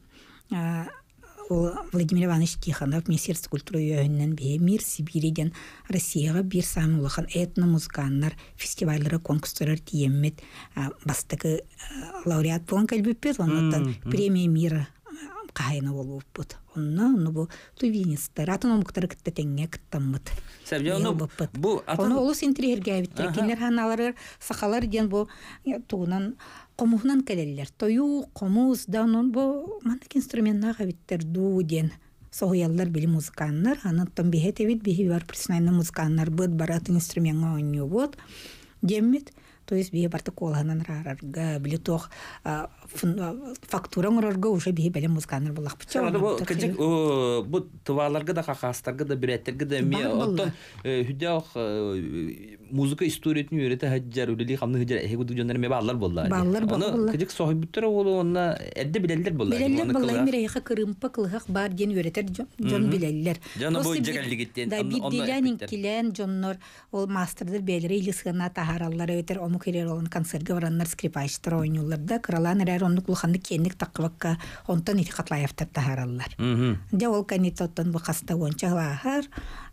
ол Владимир Иванович Тиханов Министерство культуры үйөнүнөн бе мир Сибириден Россияга бир самылыхан этно музыканттар фестивальдары конкурстары тиеммит бастыкы э, лауреат болған кәлбеппет оннан премия мира кахайны болуппут онно ну бу тувинистер атын омуктар кытта теңе кыттаммыт бу ону олус интриергебиттер кинер ханалар сахалар диен бу туунан комуунан келелер тою комуз да онун бу мандык инструментнагабиттер дуу диен соғуяллар били музыканнар аны томбихе тебит бихи бар персональный музыканнар быт баратын инструментга онню вот деммит то есть бие барты колганан рарарга фактураң орорго уже бии белем музганыр булакпыт кыжык э, бұл тывааларга да хахастарга да биреттерге э, э, да ме оттан хүдяох музыка историятын үйрете хаджар үлели хамны хаджар эхе гуду жондар ме болды. болла баалар болла кыжык сохибуттар ол онна эдде билелдер болла билелдер болла эмире эха кырымпа кылыхак бар диен үйретер жон билеллер жона бу жегалдигиттен да бир дилянин килен жоннор ол мастердер белери или сына тахараллар өтер омы кирер олон концертге бараннар скрипачтар ойнулар да кыралан эрер оннук улаханны киэнник таккыбакка онтон ити катлаевтар таһараллар де ол кэнит оттон бахаста уонча лаахар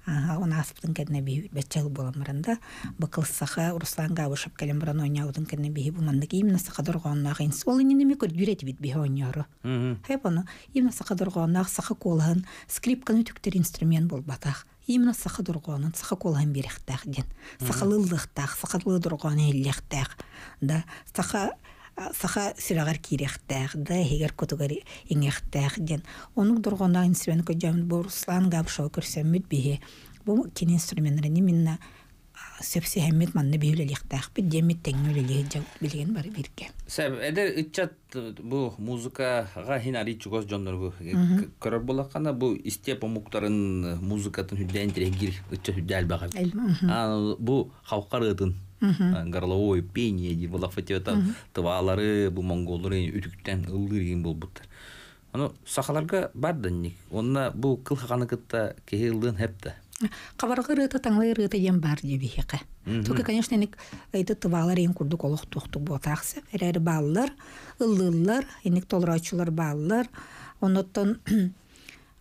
унаспытын кэнне бии бечел боламарында бакылсаха руслан гавышып келем баран ойнябытын кэнне бии бумандык имна сахадоргооннаах инс ол ининеме көр дюрет бит бии ойньору хэп ону имна сахадоргооннаах саха колаһын скрипканы түктер инструмент болбатах именно саха дургонын саха колган берехтах ден сахалылдыхтах сахалыдургон эллехтах да саха саха сүрәгәр кирехтәх да һигәр котугар иңехтәх ден оның дургона инструмент көҗәм бу руслан гапшо көрсәммит бихе бу кин инструментлары ни минна сөпсе хәммет манны биюле лихтәх бит демит тәңнүле лиһе билген бар бирке сәб эдер итчат э, бу музыкага хин ари чугос жоннор бу э, көрөр булакана бу истеп омуктарын э, музыкатын хүлдән тирегир итче хүлдәл бага бу халкар Э, горловое пение ди була фатиота тывалары бу монголлары үтүктен ылдырын болбуттар аны сахаларга бардынник онна бу кыл ханыкытта кехилдын хепте Қабарға рыта таңлай рыта бар деп ихеқа. Только, конечно, нек айты тывалар ең күрдік олық тұқтық ботақсы. Әрәрі балылар, ылылар, енек толырачылар балылар. Оныттан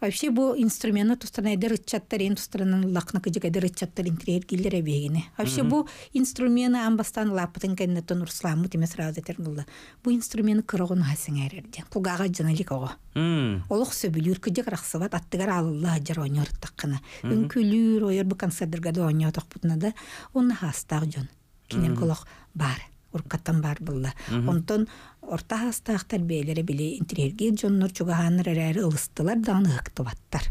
Вообще бу инструмент тустана эдер итчаттар эн тустанан лакна кыжык эдер итчаттар киллер эбегине. Вообще бу инструмент амбастан лапытын кэнне тон урсламы теме сразу этер гылла. Бу инструмент кырыгын хасын эрерде. Пугага жаналик ого. Олох сөбүлүр кыжык рахсыват аттыгар алла жар ойнор таккына. Үнкүлүр ойор бу концерттер гадо ойнор токпутна да. Онна хастаг жон. Кинем колох бар уркаттан бар болды. Онтон орта хастахтар бейлере интерьерге жоннор чугаһаннар эрәре ылыстылар да аны хыктыбаттар.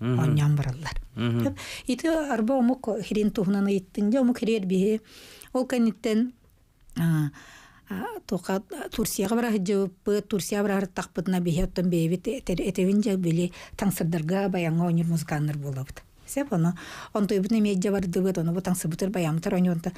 Оньян бараллар. Ити арба омук хирин туһунан ыйттың омук хирер бии. Ол кәниттен жөппі, жа барды баямытар,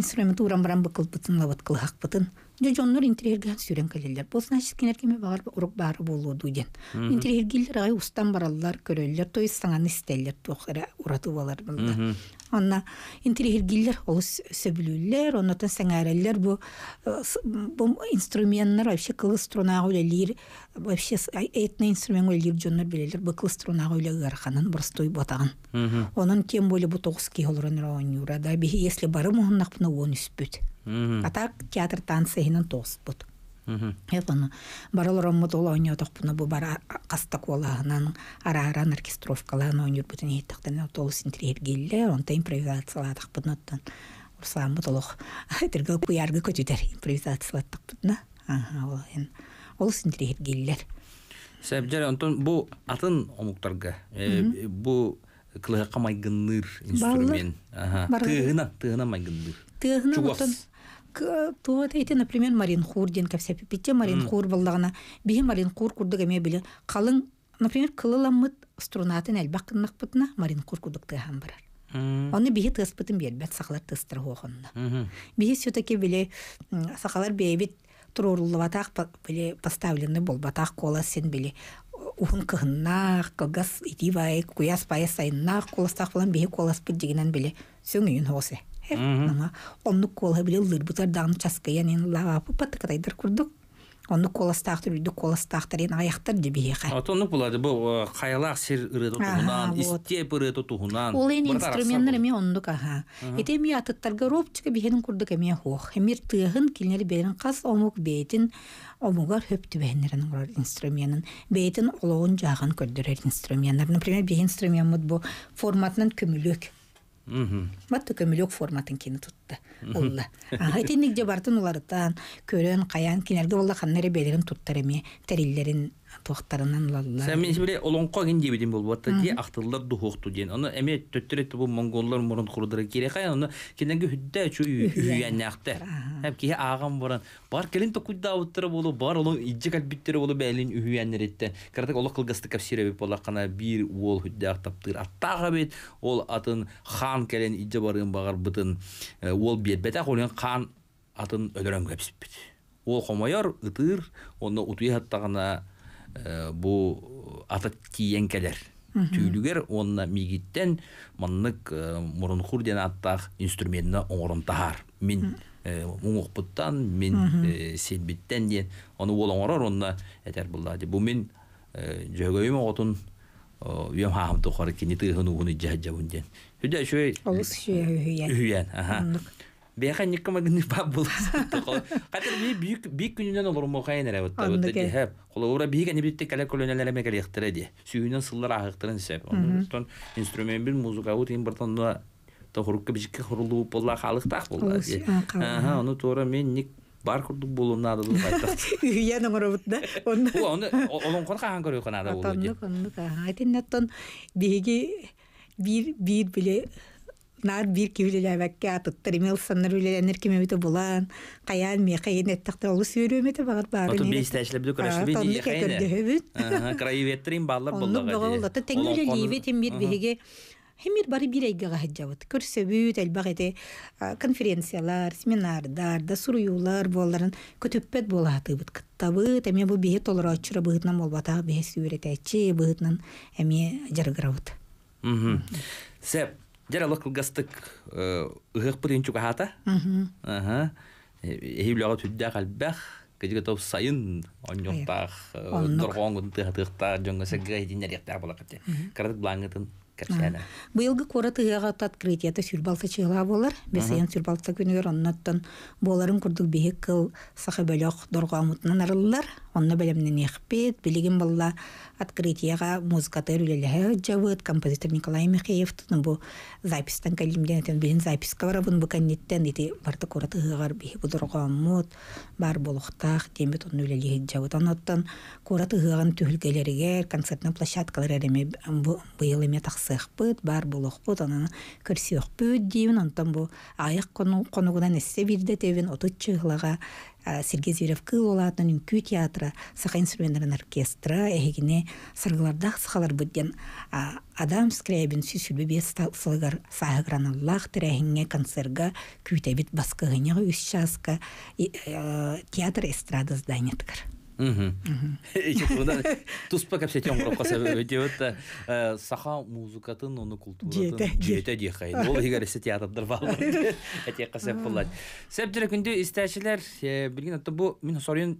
инструментурам баран быкылпытын лават бұтын жожоннор интерьерге сүрен келелер бұл значит кенеркеме бағар урук баары болууду ден интерьергилер агай устан бараллар көрөллөр то есть саңаны истеллер туохра уратыбалар булда онна интерьергиллер олус сөбүлүүлер онотон бу э, бу инструменттер вообще кылы вообще этно инструмент тем более бу бары он так театр танцы спут. Это Эланы баралар оммут ола ойнё тохпуна бу бара каста колагынан ара ара оркестровкаларын ойнёр бутын эйттактан толус интерьер гелле онта импровизациялатык бутнаттан урсаан бутолох этергел куяргы көтүтер так бутна ол ен Ол интерьер геллер Сәбҗәр онтон бу атын бұл э, бу кылыхка майгынныр инструмент. Ага. Тыгына, тыгына майгынныр. Тыгына Э, туот эти например маринхур ден Хур маринхур балдагына бихи Марин курдук эме биле қалың например кылыламмыт струнатын Марин Хур курдук тыахан барар Оны бихи тыспытын бербет сақалар тыстыр хоғынна. Бихи все-таки биле сақалар бейбит туруллаватах биле поставлены болбатах кола сен биле ухун кыхыннах кылгас итивай куяс паяс сайыннах коластах болан бихи сөң дегенен биле сөңүйүн Ама онны колы биле лыр бутар дагын часкаян ин лавапы патыкатайдыр курдук. Онны коластақты үйді коластақты рен аяқтар деп еқі. Отонны болады, бұл қайалақ сер ыры тұғынан, істеп ұрыды тұғынан. Ол ең инструментнер мен ондық аға. Ете ми атыттарға ропчыға бейхенін күрдік әме хох. Әмір тұғын келінер берін қас омық бейтін, омығар хөп түбәнерін ұрар инструментін. Бейтін олығын жағын көрдірер инструментнер. Например, бей инструмент бұл форматынан көмілік. Батты көмелек форматын кені тұтты. Олла. Айтын неге бартын оларыттан көрін, қаян, кенерді олла қаннары белігін тұттарыме, туақтарынан лалла сәмин сибире олонко ген дебеден болбатта де актыллар духокту ден оны эме төттөрөт бу монголлар мурун курдыра керек ай аны кененге хүддә чу үйгәннәхтә һәм ки агам буран бар келин то кудда уттыра болу бар олон иҗе калбиттер болу бәлин үйгәннәреттә картак олы кылгысты капсирәбе болар кана бир уол хүддә актаптыр аттага бит ол атын хан келен иҗе барын багар бытын ол бит бәтә холын хан атын өдөрән көпсеп бит ол хомояр ытыр оны утуй хаттагана Э, Бұ атат тиенкелер түйлігер онна мигиттен маннык э, мурунхур ден аттах инструментна оңырын мин Мен мин э, селбиттен диен оны ол онна әтәр булла ди бу мин жөгөйүм отун үйөм хаам тухары кини бэха никка магны баб бул катер би бик бик күнүнөн олор мохайын вот не инструмент музыка ут да хурулуу болла мен ник бар курдук надо наад бир кивилеләбәккә аттырым елсаннар үлеләнер кеме бит булан каян ме каян эттәктә улы сөйрәме багат тәшлеп Хемир бары бир айга конференциялар, семинардар, да суруюлар кыттабыт. бу бие әме жаралык кылгастык ыһык пырын чукахата эһиүлэҕэ түддээх албээх кэдигэ топ сайын онньохтаах доргооҥгун тыһатыыхтаах дьоҥгасэггэһитиннэриэхтээх булаккати каратык булааҥҥытын кэрсээне быйылгы кора тыһыаҕа открытиэта сүрбалта чыылаа буолар бесейен сүрбалта күнүгөр онноттон боларын курдук биһик кыл сахыбөлөх доргоомутунан арыллар онно бәлемнен ихпит билигин балла открытиега музыкатыр үлелеһе жавыт композитор Николай Михеев туну бу запистан калимден тен билин записка бара бун бу каннеттен дити барты корат ыгар би будурга бар болохтах демет онно үлелеһе жавыт анаттан корат ыган түһүлгелерге концертна площадкалар эреме бу быйыл эме тахсыхпыт бар болохпыт анан көрсөхпүт дейин онтон бу айык конугунан эссе бирде тебин отут чыгылага Сергей кыл олатын үнкү театры, сақа инструментларын оркестра, әйгіне сырғылардақ сықалар бұдден адам скрябин сүсүлі бес сылығар сағығыраны лақ тірәхіңе концерға күйтәбет басқығынығы үш жасқа э, театр эстрада зданияткар туспа все оңроп каса өтебет саха музыкатын оны культуратын жете дихай ол игересе театрдар балар эте каса булат сеп күндө истәчилер билген атты бу мен сорын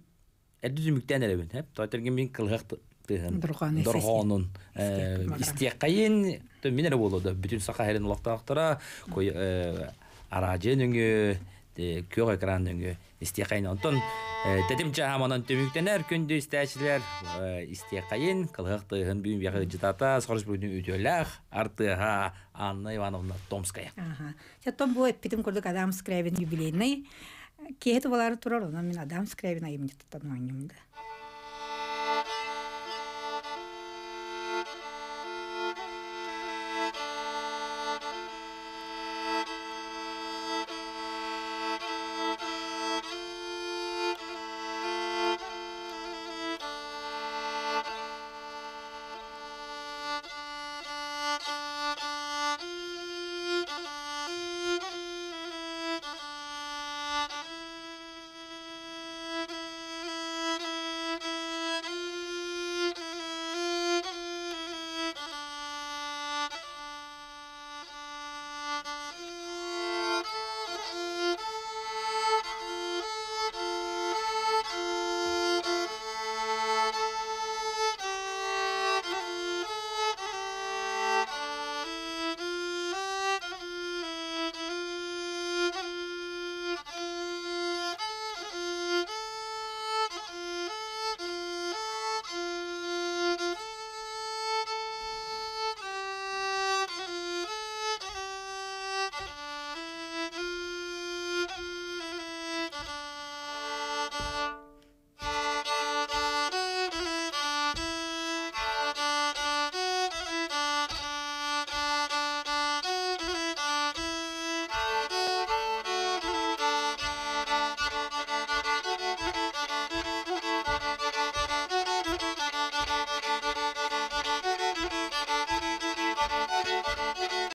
әдүз мүктән әлебен хәп тайтырген мин кылгак тыгын дурганын истекайын то мен әле болоды бүтүн саха хәлен лактактыра кой э, араже дөңгө көк экран дөңгө истиякайын онтон э, тетимче хаманан төмүктенер күндү истәчилер истиякайын кылык тыйын бүгүн бияхы жытата сорус бүгүн үтөлөх артыха анна ивановна томская я том бу эпитим көрдүк адам скрябин юбилейный кеет болары турар онан мен адам скрябин айым жытатан ойнумда